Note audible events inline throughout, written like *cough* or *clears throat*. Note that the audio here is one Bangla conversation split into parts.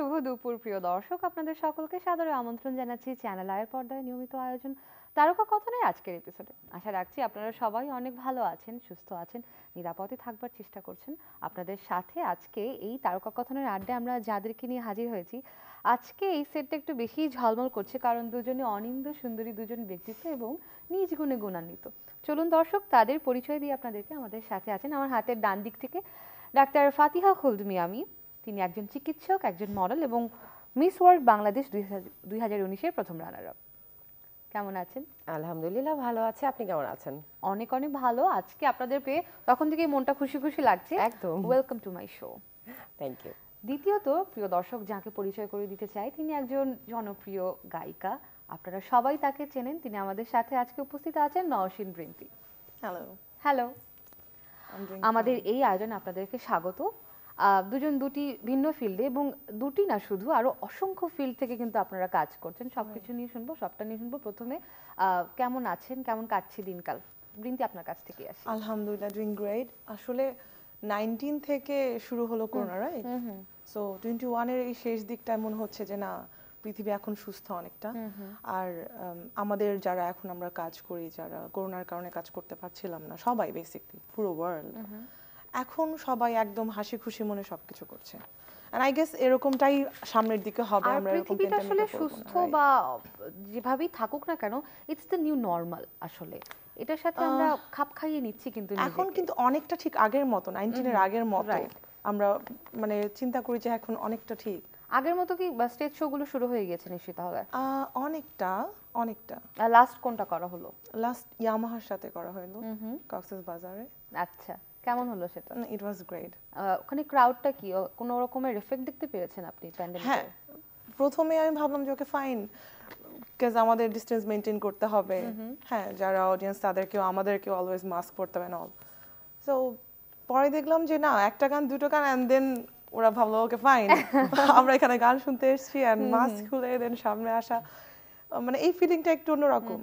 শুভ দুপুর প্রিয় দর্শক আপনাদের সকলকে সাদরে আমন্ত্রণ জানাচ্ছি চ্যানেল আয়ের পর্দায় নিয়মিত আয়োজন তারকা কথনের আজকের এপিসোডে আশা রাখছি আপনারা সবাই অনেক ভালো আছেন সুস্থ আছেন নিরাপদে থাকবার চেষ্টা করছেন আপনাদের সাথে আজকে এই তারকা কথনের আড্ডায় আমরা যাদেরকে নিয়ে হাজির হয়েছি আজকে এই সেটটা একটু বেশি ঝলমল করছে কারণ দুজনে অনিন্দ সুন্দরী দুজন ব্যক্তিত্ব এবং নিজ গুণে গুণান্বিত চলুন দর্শক তাদের পরিচয় দিয়ে আপনাদেরকে আমাদের সাথে আছেন আমার হাতের ডান দিক থেকে ডাক্তার ফাতিহা খুলদমি আমি তিনি একজন চিকিৎসক একজন মডেল এবং মিস ওয়ার্ল্ড বাংলাদেশ দুই হাজার উনিশের প্রথম রানার আপ কেমন আছেন আলহামদুলিল্লাহ ভালো আছে আপনি কেমন আছেন অনেক অনেক ভালো আজকে আপনাদের পেয়ে তখন থেকেই মনটা খুশি খুশি লাগছে একদম welcome to my show thank you দ্বিতীয়ত প্রিয় দর্শক যাকে পরিচয় করে দিতে চাই তিনি একজন জনপ্রিয় গায়িকা আপনারা সবাই তাকে চেনেন তিনি আমাদের সাথে আজকে উপস্থিত আছেন নওশিন বৃন্তি হ্যালো হ্যালো আমাদের এই আয়োজনে আপনাদেরকে স্বাগত দুজন দুটি ভিন্ন ফিল্ডে এবং দুটি না শুধু আরো অসংখ্য ফিল্ড থেকে কিন্তু আপনারা কাজ করছেন সব কিছু নিয়ে শুনবো সবটা নিয়ে শুনবো প্রথমে কেমন আছেন কেমন কাটছে দিনকাল বৃন্তি আপনার কাছ থেকে আসে আলহামদুলিল্লাহ ডুইং গ্রেট আসলে 19 থেকে শুরু হলো করোনা রাইট সো 21 এর এই শেষ দিকটা এমন হচ্ছে যে না পৃথিবী এখন সুস্থ অনেকটা আর আমাদের যারা এখন আমরা কাজ করি যারা করোনার কারণে কাজ করতে পারছিলাম না সবাই বেসিকলি পুরো ওয়ার্ল্ড এখন সবাই একদম হাসি খুশি মনে সবকিছু করছে এন্ড আই গেস এরকমটাই সামনের দিকে হবে আমরা এরকম পৃথিবীটা আসলে সুস্থ বা যেভাবেই থাকুক না কেন ইটস দ্য নিউ নরমাল আসলে এটার সাথে আমরা খাপ খাইয়ে নিচ্ছি কিন্তু এখন কিন্তু অনেকটা ঠিক আগের মতো এর আগের মতো আমরা মানে চিন্তা করি যে এখন অনেকটা ঠিক আগের মতো কি স্টেজ শো গুলো শুরু হয়ে গেছে নিশ্চিত হবে অনেকটা অনেকটা লাস্ট কোনটা করা হলো লাস্ট ইয়ামাহার সাথে করা হলো কক্সেস বাজারে আচ্ছা কেমন হলো সেটা ইট ওয়াজ গ্রেট ওখানে ক্রাউডটা কি কোনো রকমের এফেক্ট দেখতে পেয়েছেন আপনি প্যান্ডেমিক হ্যাঁ প্রথমে আমি ভাবলাম যে ওকে ফাইন কেজ আমাদের ডিস্টেন্স মেনটেন করতে হবে হ্যাঁ যারা অডিয়েন্স তাদেরকেও আমাদেরকেও অলওয়েজ মাস্ক পরতে হবে না সো পরে দেখলাম যে না একটা গান দুটো গান অ্যান্ড দেন ওরা ভাবলো ওকে ফাইন *laughs* আমরা এখানে গান শুনতে এসেছি অ্যান্ড মাস্ক খুলে দেন সামনে আসা মানে এই ফিলিংটা একটু অন্যরকম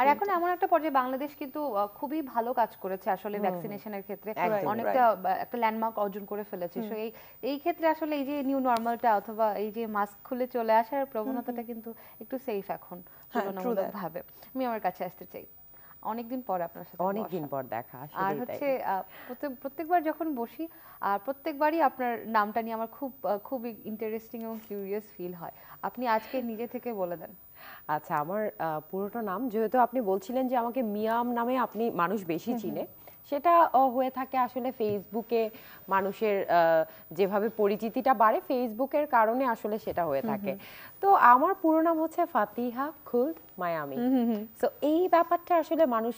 আর এখন এমন একটা পর্যায়ে বাংলাদেশ কিন্তু খুবই ভালো কাজ করেছে আসলে ভ্যাকসিনেশনের ক্ষেত্রে অনেকটা একটা ল্যান্ডমার্ক অর্জন করে ফেলেছে সো এই এই ক্ষেত্রে আসলে এই যে নিউ নর্মালটা অথবা এই যে মাস্ক খুলে চলে আসার প্রবণতাটা কিন্তু একটু সেফ এখন হ্যাঁ, তুলনামূলকভাবে আমি আমার কাছে আসতে চাই অনেকদিন পর আপনার সাথে অনেকদিন পর দেখা আর হচ্ছে প্রত্যেকবার যখন বসি আর প্রত্যেকবারই আপনার নামটা নিয়ে আমার খুব খুব ইন্টারেস্টিং এবং কিউরিয়াস ফিল হয় আপনি আজকে নিজে থেকে বলে দেন আচ্ছা আমার পুরোটা নাম যেহেতু আপনি বলছিলেন যে আমাকে মিয়াম নামে আপনি মানুষ বেশি চিনে সেটা হয়ে থাকে আসলে ফেসবুকে মানুষের যেভাবে পরিচিতিটা বাড়ে ফেসবুকের কারণে আসলে সেটা হয়ে থাকে তো আমার পুরো নাম হচ্ছে ফাতিহা খুলদ মায়ামি সো এই ব্যাপারটা আসলে মানুষ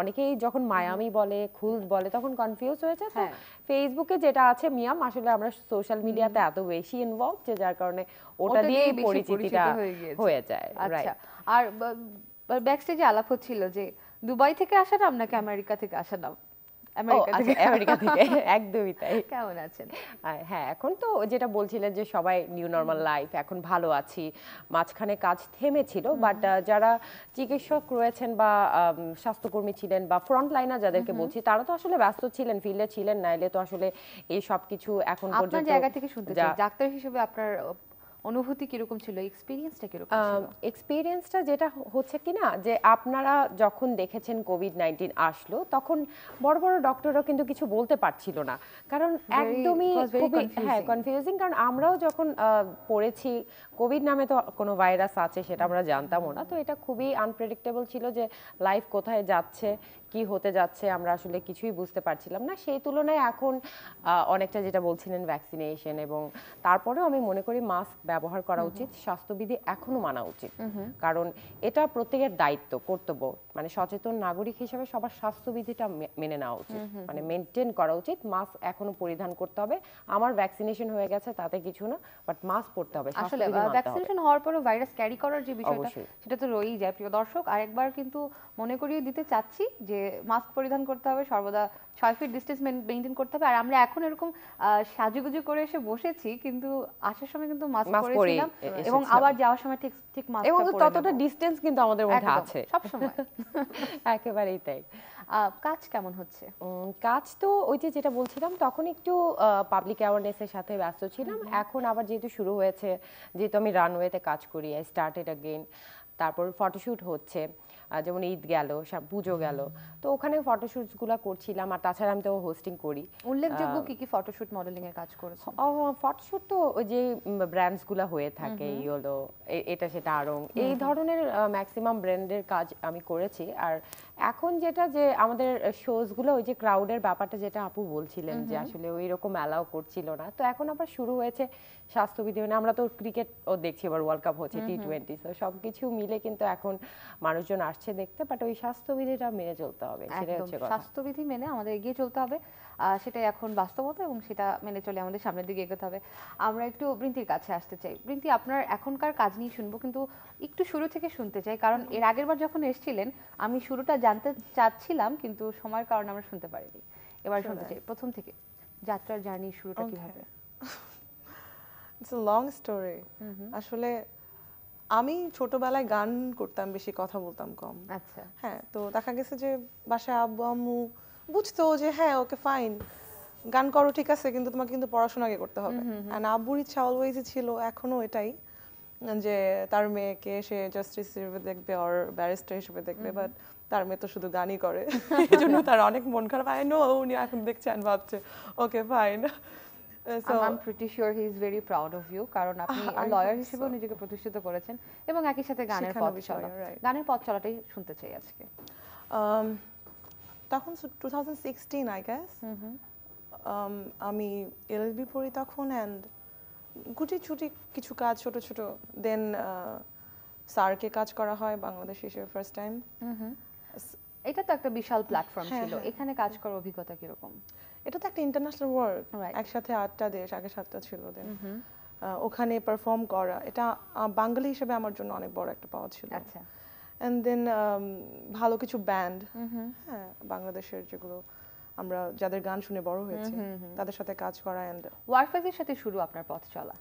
অনেকেই যখন মায়ামি বলে খুলদ বলে তখন কনফিউজ হয়ে যায় তো ফেসবুকে হ্যাঁ। যেটা আছে মিয়াম আসলে আমরা সোশ্যাল মিডিয়াতে এত বেশি ইনভলভ যে যার কারণে ওটা দিয়েই পরিচিতিটা হয়ে যায় আচ্ছা। আর ব্যাকস্টেজে আলাপ হচ্ছিল যে দুবাই থেকে আসা নাম নাকি আমেরিকা থেকে আসা নাম আচ্ছা, আমেরিকা থেকে *laughs* একদমই তাই কেমন আছেন হ্যাঁ এখন তো যেটা বলছিলেন যে সবাই নিউ নর্মাল লাইফ এখন ভালো আছি মাঝখানে কাজ থেমেছিল বাট যারা চিকিৎসক রয়েছেন বা স্বাস্থ্যকর্মী ছিলেন বা ফ্রন্ট লাইনার যাদেরকে বলছি তারা তো আসলে ব্যস্ত ছিলেন ফিল্ডে ছিলেন নাইলে তো আসলে এই সব কিছু এখন পর্যন্ত জায়গা থেকে শুনতে চাই ডাক্তার হিসেবে আপনার অনুভূতি কিরকম ছিল এক্সপিরিয়েন্সটা কিরকম এক্সপিরিয়েন্সটা যেটা হচ্ছে কি না যে আপনারা যখন দেখেছেন কোভিড নাইন্টিন আসলো তখন বড় বড় ডক্টররা কিন্তু কিছু বলতে পারছিল না কারণ একদমই খুবই হ্যাঁ কনফিউজিং কারণ আমরাও যখন পড়েছি কোভিড নামে তো কোনো ভাইরাস আছে সেটা আমরা জানতামও না তো এটা খুবই আনপ্রেডিক্টেবল ছিল যে লাইফ কোথায় যাচ্ছে কি হতে যাচ্ছে আমরা আসলে কিছুই বুঝতে পারছিলাম না সেই তুলনায় এখন অনেকটা যেটা বলছিলেন ভ্যাকসিনেশন এবং তারপরেও আমি মনে করি মাস্ক ব্যবহার করা উচিত স্বাস্থ্যবিধি এখনও মানা উচিত কারণ এটা প্রত্যেকের দায়িত্ব কর্তব্য মানে সচেতন নাগরিক হিসেবে সবার স্বাস্থ্যবিধিটা মেনে নেওয়া উচিত মানে মেনটেন করা উচিত মাস্ক এখনো পরিধান করতে হবে আমার ভ্যাকসিনেশন হয়ে গেছে তাতে কিছু না বাট মাস্ক পরতে হবে আসলে ভ্যাকসিনেশন হওয়ার পরও ভাইরাস ক্যারি করার যে বিষয়টা সেটা তো রয়েই যায় প্রিয় দর্শক আরেকবার কিন্তু মনে করিয়ে দিতে চাচ্ছি যে মাস্ক পরিধান করতে হবে সর্বদা ছয় ফিট ডিস্টেন্স মেনটেন করতে হবে আর আমরা এখন এরকম সাজুগুজু করে এসে বসেছি কিন্তু আসার সময় কিন্তু মাস্ক পরেছিলাম এবং আবার যাওয়ার সময় ঠিক ঠিক মাস্ক এবং ততটা ডিস্টেন্স কিন্তু আমাদের মধ্যে আছে সব সময় *laughs* একেবারেই তাই কাজ কেমন হচ্ছে কাজ তো ওই যে যেটা বলছিলাম তখন একটু পাবলিক অ্যাওয়ারনেসের সাথে ব্যস্ত ছিলাম এখন আবার যেহেতু শুরু হয়েছে যেহেতু আমি রানওয়েতে কাজ করি আই স্টার্টেড আগেন তারপর ফটোশুট হচ্ছে যেমন ঈদ গেল পুজো গেল তো ওখানে গুলো করছিলাম আর তাছাড়া আমি তো হোস্টিং করি উল্লেখযোগ্য কি কি ফটোশুট মডেলিং এর কাজ করেছো ফটোশুট তো ওই যে ব্র্যান্ডসগুলো হয়ে থাকে ইয়োলো এটা সেটা আরং এই ধরনের ম্যাক্সিমাম ব্র্যান্ডের কাজ আমি করেছি আর এখন যেটা যে আমাদের শোজগুলো ওই যে ক্রাউডের ব্যাপারটা যেটা আপু বলছিলেন যে আসলে ওই রকম অ্যালাও করছিল না তো এখন আবার শুরু হয়েছে স্বাস্থ্যবিধি মানে আমরা তো ক্রিকেট ও দেখছি এবার ওয়ার্ল্ড কাপ হচ্ছে টি টোয়েন্টি তো সবকিছু মিলে কিন্তু এখন মানুষজন আসছে দেখতে বাট ওই স্বাস্থ্যবিধিটা মেনে চলতে হবে হচ্ছে স্বাস্থ্যবিধি মেনে আমাদের এগিয়ে চলতে হবে সেটাই এখন বাস্তবতা এবং সেটা মেনে চলে আমাদের সামনের দিকে এগোতে হবে আমরা একটু বৃন্তির কাছে আসতে চাই বৃন্তি আপনার এখনকার কাজ নিয়ে শুনবো কিন্তু একটু শুরু থেকে শুনতে চাই কারণ এর আগের বার যখন এসেছিলেন আমি শুরুটা জানতে চাচ্ছিলাম কিন্তু সময়ের কারণে আমরা শুনতে পারিনি এবার শুনতে চাই প্রথম থেকে যাত্রার জার্নি শুরুটা কিভাবে ইটস এ লং স্টোরি আসলে আমি ছোটবেলায় গান করতাম বেশি কথা বলতাম কম আচ্ছা হ্যাঁ তো দেখা গেছে যে বাসায় আব্বু আম্মু বুঝতো যে হ্যাঁ ওকে ফাইন গান করো ঠিক আছে কিন্তু তোমাকে কিন্তু পড়াশোনা আগে করতে হবে অ্যান্ড আব্বুর ইচ্ছা অলওয়েজই ছিল এখনো এটাই যে তার মেয়েকে সে জাস্টিস হিসেবে দেখবে আর ব্যারিস্টার হিসেবে দেখবে বাট তার মেয়ে তো শুধু গানই করে *laughs* এই জন্য তার অনেক মন খারাপ আই নো উনি এখন দেখছেন ভাবছে ওকে ফাইন সো প্রতিষ্ঠিত করেছেন এবং একই সাথে গানের পথ চলাটাই শুনতে চাই আজকে um, তখন two thousand sixteen I guess আমি এলএলবি পড়ি তখন অ্যান্ড গুটি ছুটি কিছু কাজ ছোট ছোট দেন সার্কে uh, কাজ করা হয় বাংলাদেশ হিসেবে ফার্স্ট টাইম mm-hmm. এটা তো একটা বিশাল প্ল্যাটফর্ম ছিল হ্যাঁ। এখানে কাজ করার অভিজ্ঞতা কিরকম এটা তো একটা ইন্টারন্যাশনাল ওয়ার্ল্ড একসাথে আটটা দেশ আগে সাতটা ছিল দেন mm-hmm. ওখানে পারফর্ম করা এটা বাঙালি হিসেবে আমার জন্য অনেক বড় একটা পাওয়া ছিল আচ্ছা অ্যান্ড দেন um, ভালো কিছু ব্যান্ড হ্যাঁ বাংলাদেশের যেগুলো আমরা যাদের গান শুনে বড় হয়েছে তাদের সাথে কাজ করা অ্যান্ড ওয়ারফেজের সাথে শুরু আপনার পথ চলা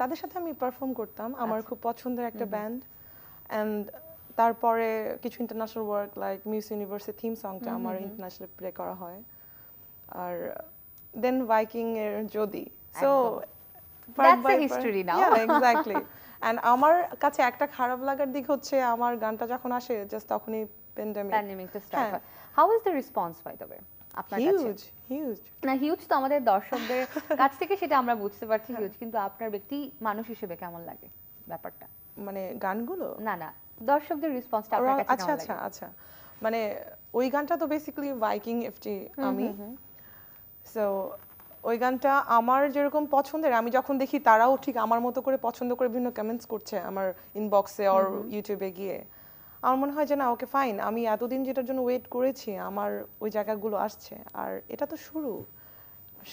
তাদের সাথে আমি পারফর্ম করতাম আমার আচ্ছা। খুব পছন্দের একটা ব্যান্ড অ্যান্ড তারপরে কিছু ইন্টারন্যাশনাল ওয়ার্ক লাইক মিউস ইউনিভার্সের থিম সংটা আমার ইন্টারন্যাশনাল প্লে করা হয় আর দেন ভাইকিং এর যদি so That's a history now. exactly. *laughs* And আমার কাছে একটা খারাপ লাগার দিক হচ্ছে আমার গানটা যখন আসে জাস্ট তখনই প্যান্ডেমিক প্যান্ডেমিকটা start how is the response by the way আপনার হিউজ হিউজ না হিউজ তো আমাদের দর্শকদের *laughs* কাছ থেকে সেটা আমরা বুঝতে পারছি হিউজ কিন্তু আপনার ব্যক্তি মানুষ হিসেবে কেমন লাগে ব্যাপারটা মানে গানগুলো না না দর্শকদের রেসপন্সটা আপনার কাছে আচ্ছা আচ্ছা আচ্ছা মানে ওই গানটা তো বেসিক্যালি বাইকিং এফটি আমি সো ওই গানটা আমার যেরকম পছন্দের আমি যখন দেখি তারাও ঠিক আমার মতো করে পছন্দ করে বিভিন্ন কমেন্টস করছে আমার ইনবক্সে অর ইউটিউবে গিয়ে আমার মনে হয় যে না ওকে ফাইন আমি এতদিন যেটার জন্য ওয়েট করেছি আমার ওই জায়গাগুলো আসছে আর এটা তো শুরু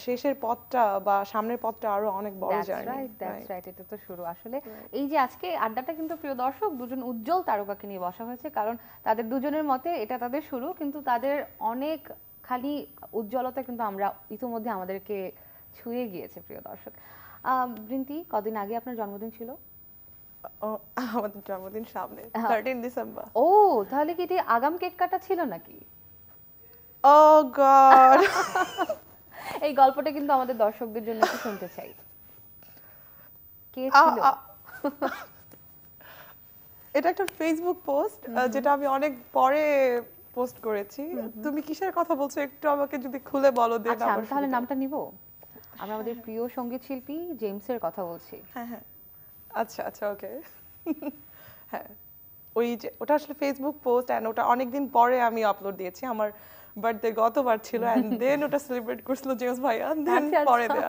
শেষের পথটা বা সামনের পথটা আরো অনেক বড় জার্নি দ্যাটস রাইট এটা তো শুরু আসলে এই যে আজকে আড্ডাটা কিন্তু প্রিয় দর্শক দুজন উজ্জ্বল তারকাকে নিয়ে বসা হয়েছে কারণ তাদের দুজনের মতে এটা তাদের শুরু কিন্তু তাদের অনেক খালি উজ্জ্বলতা কিন্তু আমরা ইতিমধ্যে আমাদেরকে ছুঁয়ে গিয়েছে প্রিয় দর্শক বৃন্তি কদিন আগে আপনার জন্মদিন ছিল আমাদের জন্মদিন সামনে থার্টিন ডিসেম্বর ও তাহলে কি আগাম কেক কাটা ছিল নাকি ও গড *laughs* এই গল্পটা কিন্তু আমাদের দর্শকদের জন্য একটু শুনতে চাই কে ছিল এটা একটা ফেসবুক পোস্ট যেটা আমি অনেক পরে পোস্ট করেছি তুমি কিসের কথা বলছো একটু আমাকে যদি খুলে বলো দেন আচ্ছা আমি তাহলে নামটা নিব আমরা আমাদের হ্যাঁ, প্রিয় সঙ্গীত শিল্পী এর কথা বলছি হ্যাঁ হ্যাঁ আচ্ছা আচ্ছা ওকে *laughs* হ্যাঁ ওই যে ওটা আসলে ফেসবুক পোস্ট ওটা অনেকদিন পরে আমি আপলোড দিয়েছি আমার বার্থডে গতবার ছিল এন্ড দেন *laughs* ওটা সেলিব্রেট করছিল জেমস ভাইয়া দেন আচ্ছা, পরে আচ্ছা।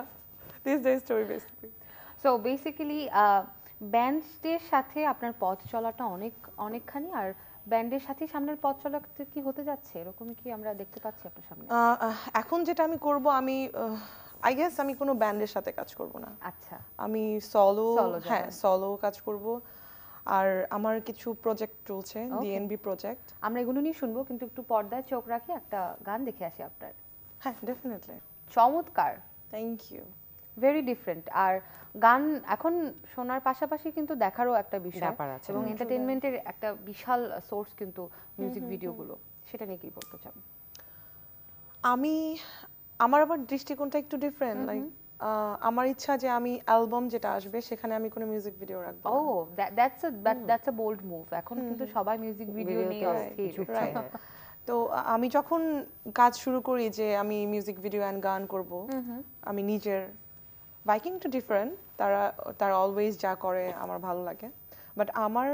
দেয়া this day story basically so basically ব্যান্ডসদের সাথে আপনার পথ চলাটা অনেক অনেকখানি আর ব্যান্ডের সাথে সামনের পথ চলা কি হতে যাচ্ছে এরকম কি আমরা দেখতে পাচ্ছি আপনার সামনে এখন যেটা আমি করব আমি আই গেস আমি কোনো ব্যান্ডের সাথে কাজ করব না আচ্ছা আমি সলো হ্যাঁ সলো কাজ করব আর আমার কিছু প্রজেক্ট চলছে ডিএনবি প্রজেক্ট আমরা এগুলো নিয়ে শুনবো কিন্তু একটু পর্দায় চোখ রাখি একটা গান দেখে আসি আপনার হ্যাঁ ডেফিনেটলি চমৎকার থ্যাংক ইউ ভেরি ডিফারেন্ট আর গান এখন শোনার পাশাপাশি কিন্তু দেখারও একটা বিষয় এবং এন্টারটেনমেন্টের একটা বিশাল সোর্স uh, কিন্তু মিউজিক ভিডিওগুলো সেটা নিয়ে কি বলতে চান আমি আমার আবার দৃষ্টিকোণটা একটু ডিফারেন্ট লাইক আমার ইচ্ছা যে আমি অ্যালবাম যেটা আসবে সেখানে আমি কোনো মিউজিক ভিডিও রাখবো ও that's a that's a bold move এখন কিন্তু সবাই মিউজিক ভিডিও নিয়ে অস্থির *laughs* তো আমি যখন কাজ শুরু করি যে আমি মিউজিক ভিডিও অ্যান্ড গান করব আমি নিজের বাইকিং টু ডিফারেন্ট তারা তারা অলওয়েজ যা করে আমার ভালো লাগে বাট আমার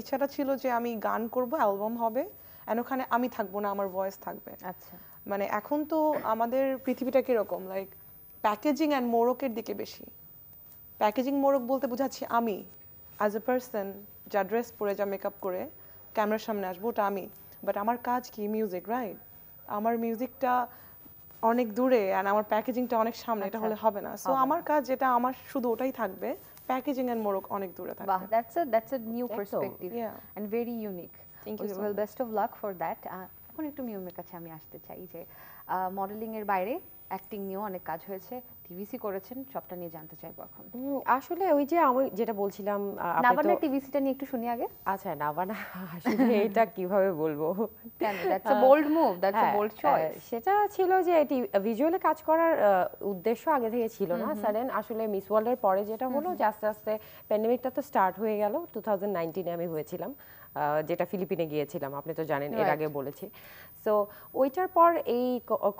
ইচ্ছাটা ছিল যে আমি গান করব অ্যালবাম হবে অ্যান্ড ওখানে আমি থাকবো না আমার ভয়েস থাকবে আচ্ছা মানে এখন তো আমাদের পৃথিবীটা কীরকম লাইক প্যাকেজিং অ্যান্ড মোরকের দিকে বেশি প্যাকেজিং মোরক বলতে বোঝাচ্ছি আমি অ্যাজ এ পার্সন যা ড্রেস পরে যা মেকআপ করে ক্যামেরার সামনে আসবো ওটা আমি বাট আমার কাজ কি মিউজিক রাইট আমার মিউজিকটা অনেক দূরে আর আমার প্যাকেজিংটা অনেক সামনে এটা আচ্ছা। হলে হবে না সো আমার কাজ যেটা আমার শুধু ওটাই থাকবে প্যাকেজিং এন্ড মোরক অনেক দূরে থাকবে বাহ that's a that's a new perspective and very unique thank you well best of luck for that এখন একটু মিউমের কাছে আমি আসতে চাই যে মডেলিং uh, এর বাইরে অ্যাক্টিং নিয়েও অনেক কাজ হয়েছে টিভিসি করেছেন সবটা নিয়ে জানতে চাইবো এখন আসলে ওই যে আমি যেটা বলছিলাম নাবানা টিভিসিটা নিয়ে একটু শুনি আগে আচ্ছা নাবানা আসলে *laughs* এটা কিভাবে বলবো কেন that's a bold move that's a bold choice সেটা ছিল যে এটি ভিজুয়ালে কাজ করার উদ্দেশ্য আগে থেকে ছিল না সাডেন আসলে মিস ওয়ার্ল্ডের পরে যেটা হলো যে আস্তে আস্তে প্যান্ডেমিকটা তো স্টার্ট হয়ে গেল টু এ আমি হয়েছিলাম যেটা ফিলিপিনে গিয়েছিলাম আপনি তো জানেন এর আগে বলেছি সো ওইটার পর এই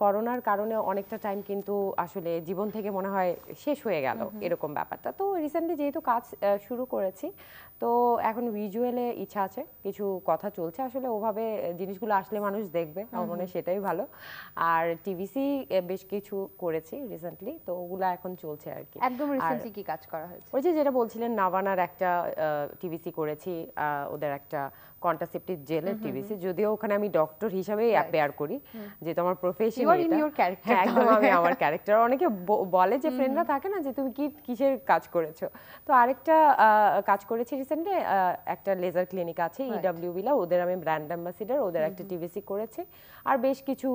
করোনার কারণে অনেকটা টাইম কিন্তু আসলে জীবন থেকে মনে হয় শেষ হয়ে গেল এরকম ব্যাপারটা তো রিসেন্টলি যেহেতু কাজ শুরু করেছি তো এখন ভিজুয়ালে ইচ্ছা আছে কিছু কথা চলছে আসলে ওভাবে জিনিসগুলো আসলে মানুষ দেখবে আমার মনে সেটাই ভালো আর টিভিসি বেশ কিছু করেছি রিসেন্টলি তো ওগুলো এখন চলছে আর কি একদম রিসেন্টলি কি কাজ করা হয়েছে ওই যে যেটা বলছিলেন নাভানার একটা টিভিসি করেছি ওদের একটা কন্ট্রাসেপটিভ জেল এর টিবিসি যদিও ওখানে আমি ডক্টর হিসাবে অ্যাপিয়ার করি যেহেতু আমার প্রফেশন হ্যাঁ একদম আমি আমার ক্যারেক্টার অনেকে বলে যে ফ্রেন্ডরা থাকে না যে তুমি কি কিসের কাজ করেছো তো আরেকটা কাজ করেছি রিসেন্টলি একটা লেজার ক্লিনিক আছে ইডাব্লিউ বিলা e ওদের আমি ব্র্যান্ড অ্যাম্বাসিডার ওদের একটা টিভিসি করেছি আর বেশ কিছু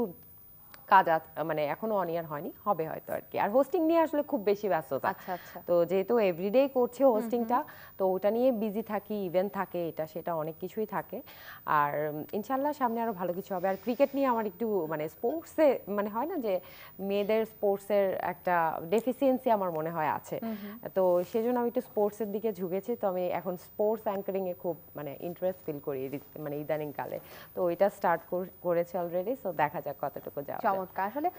কাজ মানে এখনো অনিয়ার হয়নি হবে হয়তো আর কি আর হোস্টিং নিয়ে আসলে খুব বেশি ব্যস্ততা আচ্ছা আচ্ছা তো যেহেতু এভরিডে করছে হোস্টিংটা তো ওটা নিয়ে বিজি থাকি ইভেন্ট থাকে এটা সেটা অনেক কিছুই থাকে আর ইনশাল্লাহ সামনে আরো ভালো কিছু হবে আর ক্রিকেট নিয়ে আমার একটু মানে স্পোর্টসে মানে হয় না যে মেয়েদের স্পোর্টসের একটা ডেফিসিয়েন্সি আমার মনে হয় আছে তো সেজন্য আমি একটু স্পোর্টসের দিকে ঝুঁকেছি তো আমি এখন স্পোর্টস অ্যাঙ্কারিং এ খুব মানে ইন্টারেস্ট ফিল করি মানে ইদানিং কালে তো ওইটা স্টার্ট করেছি অলরেডি সো দেখা যাক কতটুকু যাওয়া চমৎকার আসলে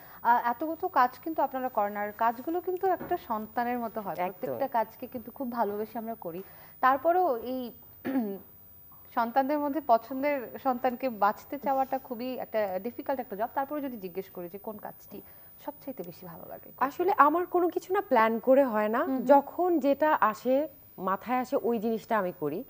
এতগুলো কাজ কিন্তু আপনারা করেন আর কাজগুলো কিন্তু একটা সন্তানের মতো হয় প্রত্যেকটা কাজকে কিন্তু খুব ভালোবেসে আমরা করি তারপরেও এই *clears throat* সন্তানদের মধ্যে পছন্দের সন্তানকে বাঁচতে চাওয়াটা খুবই একটা ডিফিকাল্ট একটা জব তারপরে যদি জিজ্ঞেস করি যে কোন কাজটি সবচাইতে বেশি ভালো লাগে আসলে আমার কোনো কিছু না প্ল্যান করে হয় না যখন যেটা আসে মাথায় আসে ওই জিনিসটা আমি করি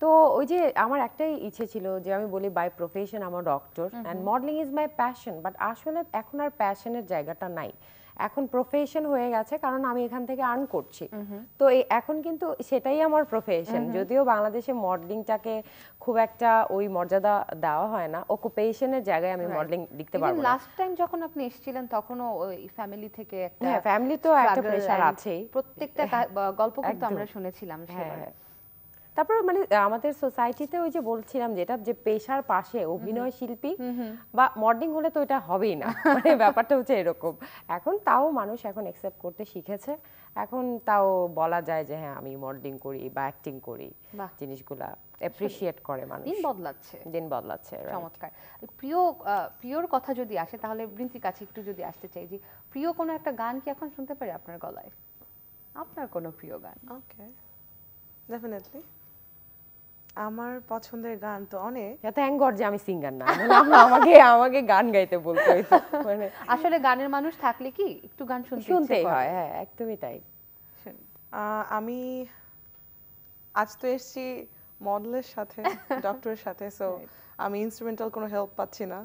তো ওই যে আমার একটাই ইচ্ছে ছিল যে আমি বলি বাই প্রফেশন আমার doctor and modelling is my passion but আসলে এখন আর প্যাশনের জায়গাটা নাই এখন প্রফেশন হয়ে গেছে কারণ আমি এখান থেকে আর্ন করছি তো এখন কিন্তু সেটাই আমার প্রফেশন যদিও বাংলাদেশে মডেলিংটাকে খুব একটা ওই মর্যাদা দেওয়া হয় না অকুপেশনের জায়গায় আমি মডেলিং লিখতে পারবো লাস্ট টাইম যখন আপনি এসেছিলেন তখনও ফ্যামিলি থেকে একটা ফ্যামিলি তো একটা প্রেসার আছেই প্রত্যেকটা হ্যাঁ, গল্প কিন্তু আমরা শুনেছিলাম হ্যাঁ, হ্যাঁ। তারপর মানে আমাদের সোসাইটিতে ওই যে বলছিলাম যেটা যে পেশার পাশে অভিনয় শিল্পী বা মডেলিং হলে তো এটা হবেই না *laughs* মানে ব্যাপারটা হচ্ছে এরকম এখন তাও মানুষ এখন অ্যাকসেপ্ট করতে শিখেছে এখন তাও বলা যায় যে হ্যাঁ আমি মডেলিং করি বা অ্যাক্টিং করি জিনিসগুলা অ্যাপ্রিশিয়েট করে মানুষ দিন বদলাচ্ছে দিন বদলাচ্ছে চমৎকার প্রিয় প্রিয়র কথা যদি আসে তাহলে বৃন্তি কাছে একটু যদি আসতে চাই যে প্রিয় কোনো একটা গান কি এখন শুনতে পারি আপনার গলায় আপনার কোনো প্রিয় গান ওকে ডেফিনেটলি আমার পছন্দের গান তো অনেক এত অ্যাঙ্গর যে আমি সিঙ্গার না মানে আমাকে আমাকে গান গাইতে বলতে হইতো মানে আসলে গানের মানুষ থাকলে কি একটু গান শুনতে শুনতে হয় হ্যাঁ একদমই তাই আমি আজ তো এসেছি মডেলের সাথে ডক্টরের *laughs* সাথে সো আমি ইনস্ট্রুমেন্টাল কোনো হেল্প পাচ্ছি না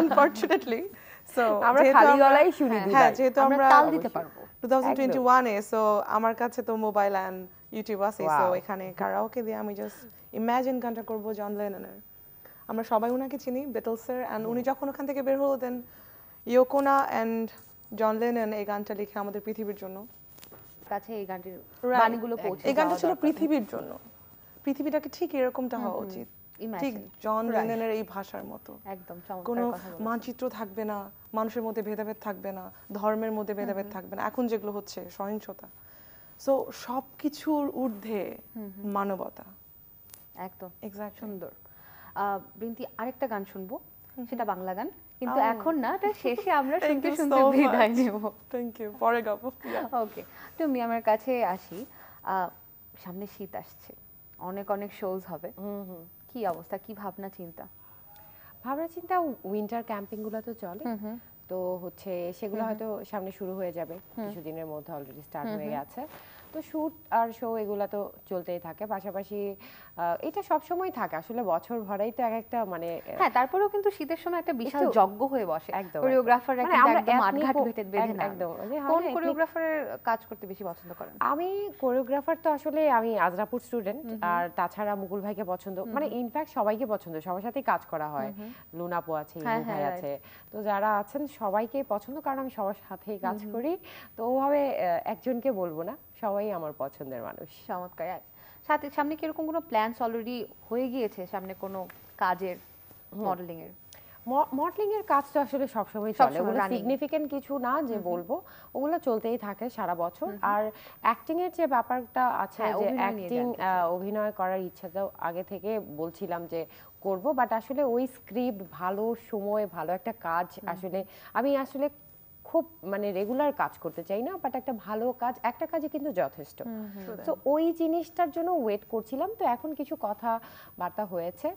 আনফরচুনেটলি *laughs* সো আমরা খালি গলায় শুনি দিই হ্যাঁ, হ্যাঁ যেহেতু আমরা তাল দিতে পারবো 2021 এ সো আমার কাছে তো মোবাইল অ্যান্ড ইউটিউব আছে সো এখানে কারাওকে দিয়ে আমি জাস্ট ইমাজিন গানটা করবো জন লেননের আমরা সবাই ওনাকে চিনি বিটলসের অ্যান্ড উনি যখন ওখান থেকে বের হলো দেন ইয়োকোনা অ্যান্ড জন লেনন এই গানটা লিখে আমাদের পৃথিবীর জন্য কাছে এই গানটির বাণীগুলো পৌঁছে এই গানটা ছিল পৃথিবীর জন্য পৃথিবীটাকে ঠিক এরকমটা হওয়া উচিত ঠিক জন লেননের এই ভাষার মতো একদম কোনো মানচিত্র থাকবে না মানুষের মধ্যে ভেদাভেদ থাকবে না ধর্মের মধ্যে ভেদাভেদ থাকবে না এখন যেগুলো হচ্ছে সহিংসতা সো সব কিছুর ঊর্ধ্বে মানবতা একদম এক্সাক্ট সুন্দর বৃন্তি আরেকটা গান শুনবো সেটা বাংলা গান কিন্তু oh. এখন না এটা শেষে আমরা *laughs* শুনতে শুনতে বিদায় নেব থ্যাংক ইউ পরে গাবো ওকে তুমি আমার কাছে আসি সামনে শীত আসছে অনেক অনেক শোজ হবে কি অবস্থা কি ভাবনা চিন্তা ভাবনা চিন্তা উইন্টার ক্যাম্পিংগুলো তো চলে তো হচ্ছে সেগুলো হয়তো সামনে শুরু হয়ে যাবে কিছুদিনের মধ্যে অলরেডি স্টার্ট হয়ে গেছে তো শুট আর শো এগুলো তো চলতেই থাকে পাশাপাশি এটা সব সময় থাকে আসলে বছর ভরাই তো এক একটা মানে হ্যাঁ তারপরেও কিন্তু শীতের সময় একটা বিশাল যজ্ঞ হয়ে বসে একদম কোরিওগ্রাফার একদম মানে মাঠঘাট ভেটে বেঁধে একদম মানে কোন কোরিওগ্রাফারের কাজ করতে বেশি পছন্দ করেন আমি কোরিওগ্রাফার তো আসলে আমি আজরাপুর স্টুডেন্ট আর তাছাড়া মুকুল ভাইকে পছন্দ মানে ইনফ্যাক্ট সবাইকে পছন্দ সবার সাথেই কাজ করা হয় লুনাপো আছে ইমু হ্যাঁ, ভাই হ্যাঁ, আছে তো যারা আছেন সবাইকে পছন্দ কারণ আমি সবার সাথেই কাজ করি তো ওভাবে একজনকে বলবো না সবাই আমার পছন্দের মানুষ চমৎকার সাথে সামনে কি এরকম কোনো প্ল্যানস অলরেডি হয়ে গিয়েছে সামনে কোনো কাজের মডেলিং এর মডেলিং এর কাজটা আসলে সবসময় চলে ওগুলো সিগনিফিকেন্ট কিছু না যে বলবো ওগুলো চলতেই থাকে সারা বছর আর অ্যাক্টিং এর যে ব্যাপারটা আছে হ্যাঁ, যে অ্যাক্টিং অভিনয় করার ইচ্ছাটাও আগে থেকে বলছিলাম যে করব বাট আসলে ওই স্ক্রিপ্ট ভালো সময় ভালো একটা কাজ আসলে আমি আসলে খুব মানে রেগুলার কাজ করতে চাই না বাট একটা ভালো কাজ একটা কাজে কিন্তু যথেষ্ট তো ওই জিনিসটার জন্য ওয়েট করছিলাম তো এখন কিছু কথা বার্তা হয়েছে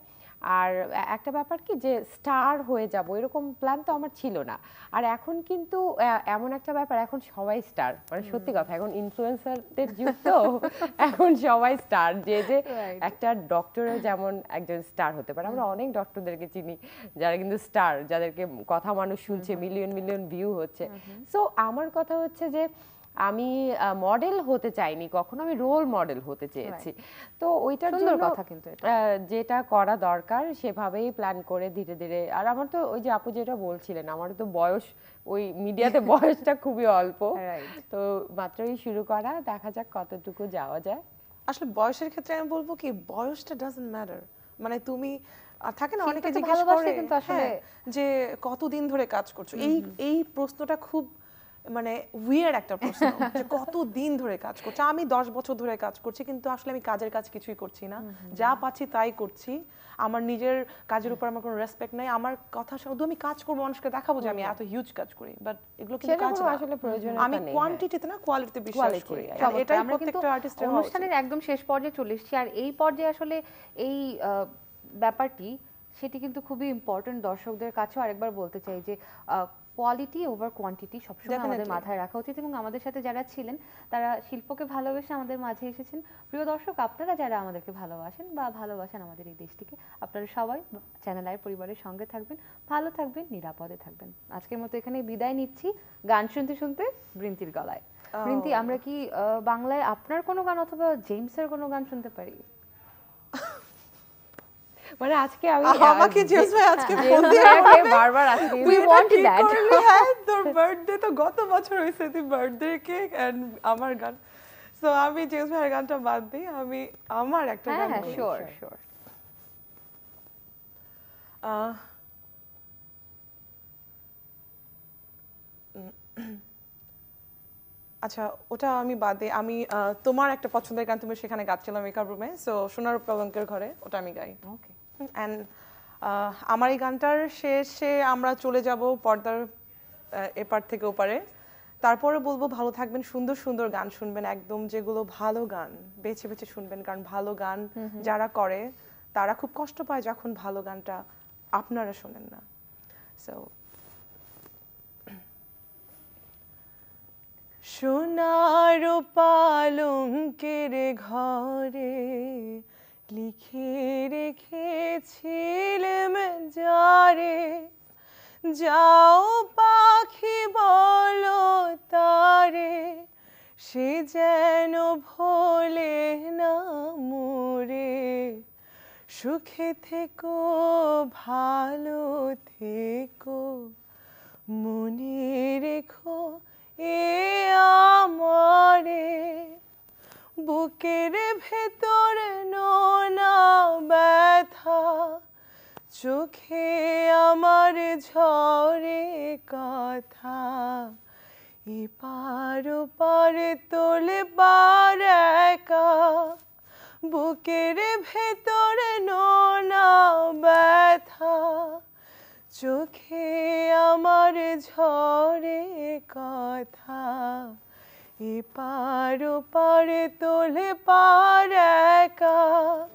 আর একটা ব্যাপার কি যে স্টার হয়ে যাব এরকম প্ল্যান তো আমার ছিল না আর এখন কিন্তু এমন একটা ব্যাপার এখন সবাই স্টার মানে সত্যি কথা এখন ইনফ্লুয়েন্সারদের যুগ তো এখন সবাই স্টার যে যে একটা ডক্টর যেমন একজন স্টার হতে পারে আমরা অনেক ডক্টরদেরকে চিনি যারা কিন্তু স্টার যাদেরকে কথা মানুষ শুনছে মিলিয়ন মিলিয়ন ভিউ হচ্ছে সো আমার কথা হচ্ছে যে আমি মডেল হতে চাইনি কখনো আমি রোল মডেল হতে চেয়েছি তো ওইটার জন্য কথা কিন্তু যেটা করা দরকার সেভাবেই প্ল্যান করে ধীরে ধীরে আর আমার তো ওই যে আপু যেটা বলছিলেন আমার তো বয়স ওই মিডিয়াতে *laughs* বয়সটা খুবই অল্প তো মাত্রই শুরু করা দেখা যাক কতটুকু যাওয়া যায় আসলে বয়সের ক্ষেত্রে আমি বলবো কি বয়সটা ডাজেন্ট ম্যাটার মানে তুমি থাকে না অনেকে জিজ্ঞেস করে হ্যাঁ, যে কতদিন ধরে কাজ করছো এই এই প্রশ্নটা খুব মানে উইয়ার একটা প্রশ্ন যে কত দিন ধরে কাজ করছে আমি দশ বছর ধরে কাজ করছি কিন্তু আসলে আমি কাজের কাজ কিছুই করছি না যা পাচ্ছি তাই করছি আমার নিজের কাজের উপর আমার কোনো রেসপেক্ট নাই আমার কথা শুধু আমি কাজ করবো মানুষকে দেখাবো যে আমি এত হিউজ কাজ করি বাট এগুলো কিন্তু কাজ আসলে প্রয়োজন আমি কোয়ান্টিটিতে হ্যাঁ। না কোয়ালিটিতে বিশ্বাস করি হ্যাঁ, এটাই প্রত্যেকটা আর্টিস্টের অনুষ্ঠানের একদম শেষ পর্যায়ে চলে এসেছি আর এই পর্যায়ে আসলে এই ব্যাপারটি সেটি কিন্তু খুবই ইম্পর্টেন্ট দর্শকদের কাছেও আরেকবার বলতে চাই যে কোয়ালিটি ওভার কোয়ান্টিটি সবসময় আমাদের মাথায় রাখা উচিত এবং আমাদের সাথে যারা ছিলেন তারা শিল্পকে ভালোবেসে আমাদের মাঝে এসেছেন প্রিয় দর্শক আপনারা যারা আমাদেরকে ভালোবাসেন বা ভালোবাসেন আমাদের এই দেশটিকে আপনারা সবাই চ্যানেল আই পরিবারের সঙ্গে থাকবেন ভালো থাকবেন নিরাপদে থাকবেন আজকের মতো এখানে বিদায় নিচ্ছি গান শুনতে শুনতে বৃন্তির গলায় বৃন্তি আমরা কি বাংলায় আপনার কোনো গান অথবা জেমসের কোনো গান শুনতে পারি মানে আজকে আমি আমাকে হ্যাঁ, জিজ্ঞেস আজকে হ্যাঁ, ফোন দিয়ে বারবার আজকে উই ওয়ান্ট দ্যাট হ্যাঁ তোর বার্থডে তো গত বছর হয়েছে তুই বার্থডে কেক এন্ড আমার গান সো আমি জিজ্ঞেস ভাইয়ের গানটা বাদ দিই আমি আমার একটা হ্যাঁ, গান হ্যাঁ শিওর শিওর আচ্ছা ওটা আমি বাদে আমি তোমার একটা পছন্দের গান তুমি সেখানে গাচ্ছিলাম মেকআপ রুমে সো সোনার পলঙ্কের ঘরে ওটা আমি গাই ওকে অ্যান্ড uh, আমার এই গানটার শেষে আমরা চলে যাব পর্দার এপার থেকে ওপারে তারপরে বলবো ভালো থাকবেন সুন্দর সুন্দর গান শুনবেন একদম যেগুলো ভালো গান বেছে বেছে শুনবেন কারণ ভালো গান যারা করে তারা খুব কষ্ট পায় যখন ভালো গানটা আপনারা শোনেন না সো সোনার পালঙ্কের ঘরে লিখে রেখেছিলাম যারে যাও পাখি বলো তারে সে যেন ভোলে না মোরে সুখে থেকো ভালো থেকো মনে রেখো এ আমারে বুকের কথা এপার পারে তোলে বার একা বুকের ভেতরে নোনা ব্যথা চোখে আমার ঝরে কথা এপার পারে তোলে পার একা